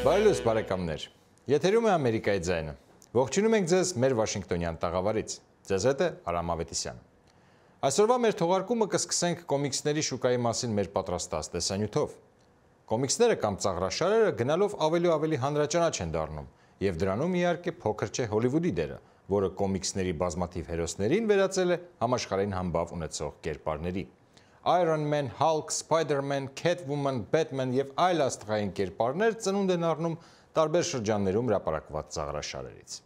Բարելույս բարեկամներ։ Եթերում է Ամերիկայի ձայնը։ Ողջունում ենք ձեզ մեր Վաշինգտոնյան տաղավարից։ Ձեզ հետ է Արամ Ավետիսյանը։ Այսօրվա մեր թողարկումը կսկսենք կոմիքսների շուկայի մասին մեր պատրաստած տեսանյութով։ Կոմիքսները կամ ծաղրաշարերը գնալով ավելի ու ավելի հանրաճանաչ են դառնում, եւ դրանում իհարկե փոքր չէ Հոլիվուդի դերը, որը կոմիքսների բազմաթիվ հերոսներին վերածել է համաշխարհային համբավ ունեցող կերպարների։ Iron Man, Hulk, Spider-Man, Catwoman, Batman եւ այլ աստղային կերպարներ ծնունդ են առնում տարբեր շրջաններում հրապարակված ծաղրաշարերից։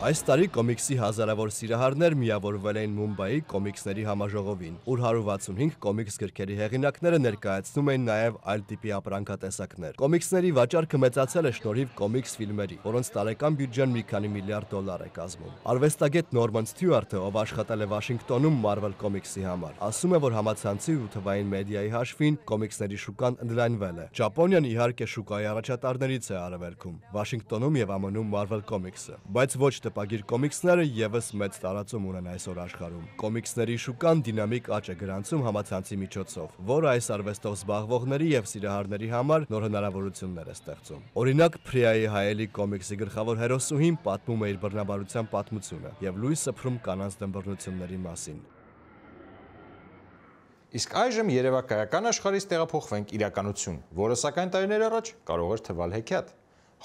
Այս տարի կոմիքսի հազարավոր սիրահարներ միավորվել էին Մումբայի կոմիքսների համաժողովին, ուր 165 կոմիքս գրքերի հեղինակները ներկայացնում էին նաև այլ տիպի ապրանքատեսակներ։ Կոմիքսների վաճառքը մեծացել է շնորհիվ կոմիքս ֆիլմերի, որոնց տարեկան բյուջեն մի քանի միլիարդ դոլար է կազմում։ Արվեստագետ Նորման Ստյուարտը, ով աշխատել է Վաշինգտոնում Marvel Comics-ի համար, ասում է, որ համացանցի ու թվային մեդիայի հաշվին կոմիքսների շուկան ընդլայնվել է։ Ճապոնիան իհարկե շուկայի առաջատարներից է արևելքում, Վաշինգտոնում եւ ԱՄՆ-ում Marvel Comics-ը, բայց ոչ թե տպագիր կոմիքսները եւս մեծ տարածում ունեն այսօր աշխարհում։ Կոմիքսների շուկան դինամիկ աճ է գրանցում համացանցի միջոցով, որը այս արվեստով զբաղվողների եւ սիրահարների համար նոր հնարավորություններ է ստեղծում։ Օրինակ, Փրիայի հայելի կոմիքսի գլխավոր հերոսուհին պատմում է իր բռնաբարության պատմությունը եւ լույս սփռում կանանց դմբռնությունների մասին։ Իսկ այժմ երևակայական աշխարհից տեղափոխվենք իրականություն, որը սակայն տարիներ առաջ կարող էր թվալ հեքիաթ։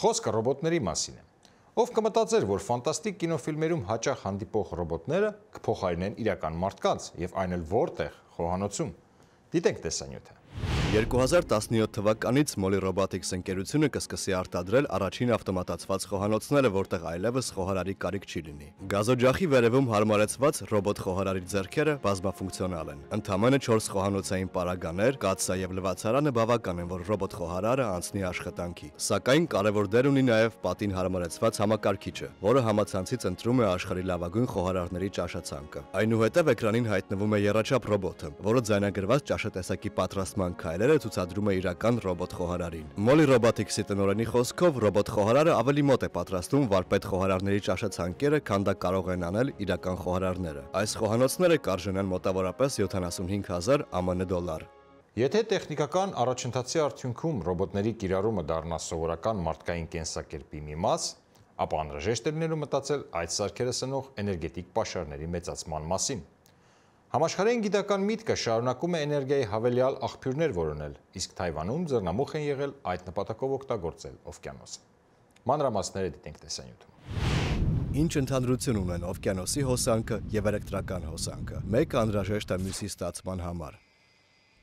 Խոսքը ռոբոտների մասին է։ Ով կմտածեր, որ ֆանտաստիկ կինոֆիլմերում հաճախ հանդիպող ռոբոտները կփոխարինեն իրական մարդկանց եւ այն էլ որտեղ խոհանոցում։ Դիտենք տեսանյութը։ 2017 թվականից Molly Robotics ընկերությունը կսկսի արտադրել առաջին ավտոմատացված խոհանոցները, որտեղ այլևս խոհարարի կարիք չի լինի։ Գազոջախի վերևում հարմարեցված ռոբոտ խոհարարի ձեռքերը բազմաֆունկցիոնալ են։ Ընդամենը 4 խոհանոցային պարագաներ, կացսա եւ լվացարանը բավական են, որ ռոբոտ խոհարարը անցնի աշխատանքի։ Սակայն կարևոր դեր ունի նաեւ պատին հարմարեցված համակարգիչը, որը համացանցից ընտրում է աշխարհի լավագույն խոհարարների ճաշացանկը։ Այնուհետև էկրանին հայտնվում է երաչափ ռոբոտը, որը ձայնագրված ճաշատեսակի պատրաստման քայլը մոդելները ցուցադրում է իրական ռոբոտ խոհարարին։ Molly Robotics-ի տնօրենի խոսքով ռոբոտ խոհարարը ավելի մոտ է պատրաստում վարպետ խոհարարների ճաշացանկերը, քան դա կարող են անել իրական խոհարարները։ Այս խոհանոցները կարժենան մոտավորապես 75000 ԱՄՆ դոլար։ Եթե տեխնիկական առաջընթացի արդյունքում ռոբոտների կիրառումը դառնա սովորական մարդկային կենսակերպի մի մաս, ապա անհրաժեշտ է լինելու մտածել այդ սարքերը սնող էներգետիկ պաշարների մեծացման մասին։ Համաշխարհային գիտական միտքը շարունակում է էներգիայի հավելյալ աղբյուրներ որոնել, իսկ Թայվանում ձեռնամուխ են եղել այդ նպատակով օգտագործել օվկիանոսը։ Մանրամասները դիտենք տեսանյութում ինչ ընդհանրություն ունեն օվկիանոսի հոսանքը եւ էլեկտրական հոսանքը։ Մեկը անհրաժեշտ է մյուսի ստացման համար։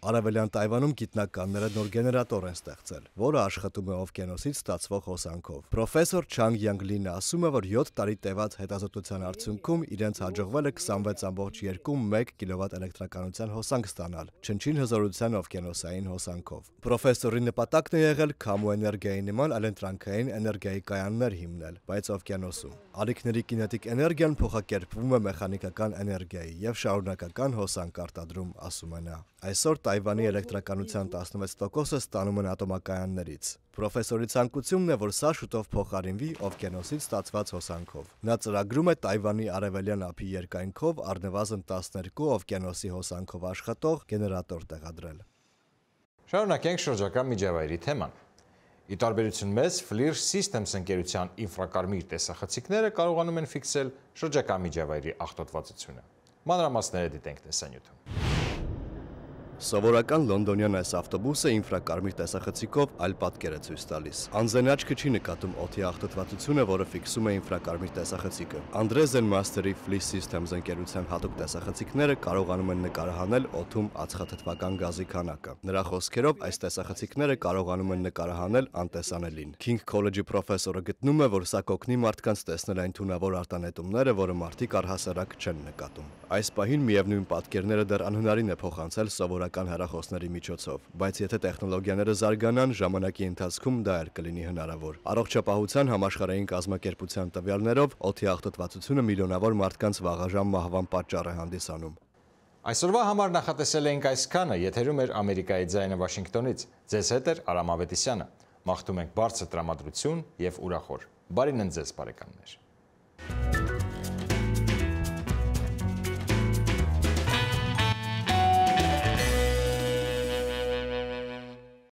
Արևելյան Տայվանում գիտնականները նոր գեներատոր են ստեղծել, որը աշխատում է օվկիանոսից ստացվող հոսանքով։ Պրոֆեսոր Չանգ Յանգլինը ասում է, որ 7 տարի տևած հետազոտության արդյունքում իրենց հաջողվել է 26.21 կիլովատ էլեկտրականության հոսանք ստանալ, չնչին հզորության օվկիանոսային հոսանքով։ Պրոֆեսորի նպատակն է եղել քամու էներգիայի նման այլընտրանքային էներգիայի կայաններ հիմնել, բայց օվկիանոսում։ Ալիքների կինետիկ էներգիան փոխակերպվում է մեխանիկական էներգիայի եւ շարունակական հոսանք արտադրում, ասում է նա։ Այսօր Թայվանի էլեկտրականության 16%-ը ստանում են ատոմակայաններից։ Պրոֆեսորի ցանկությունն է, որ սա շուտով փոխարինվի օվկիանոսից ստացված հոսանքով։ Նա ծրագրում է Թայվանի արևելյան ափի երկայնքով առնվազն 12 օվկիանոսի հոսանքով աշխատող գեներատոր տեղադրել։ Շարունակենք շրջակա միջավայրի թեման։ Ի տարբերություն մեզ Flir Systems ընկերության ինֆրակարմիր տեսախցիկները կարողանում են ֆիքսել շրջակա միջավայրի աղտոտվածությունը։ Մանրամասները դիտենք տեսանյութում։ Սովորական լոնդոնյան այս ավտոբուսը ինֆրակարմիր տեսախցիկով այլ պատկեր է ցույց տալիս։ Անզեն աչքը չի նկատում օթի աղտոտվածությունը, որը ֆիքսում է ինֆրակարմիր տեսախցիկը։ Andresen Master-ի Fleece Systems ընկերության հատուկ տեսախցիկները կարողանում են նկարահանել օթում ածխաթթվական գազի քանակը։ Նրա խոսքերով այս տեսախցիկները կարողանում են նկարահանել անտեսանելին։ King College-ի պրոֆեսորը գտնում է, որ սա կօգնի մարդկանց տեսնել այն թունավոր արտանետումները, որը մարդիկ առհասարակ չեն նկատում։ Այս պահին միևնույն պատկերները դեռ անհնարին է փոխանցել սովորական հերթական հեռախոսների միջոցով, բայց եթե տեխնոլոգիաները զարգանան, ժամանակի ընթացքում դա էլ կլինի հնարավոր։ Առողջապահության համաշխարհային կազմակերպության տվյալներով օթի աղտոտվածությունը միլիոնավոր մարդկանց վաղաժամ մահվան պատճառ է հանդիսանում։ Այսօրվա համար նախատեսել ենք այսքանը, եթերում էր Ամերիկայի ձայնը Վաշինգտոնից։ Ձեզ հետ էր Արամ Ավետիսյանը։ Մաղթում ենք բարձր տրամադրություն եւ ուրախոր։ Բարին ընդ ձեզ բարեկամներ։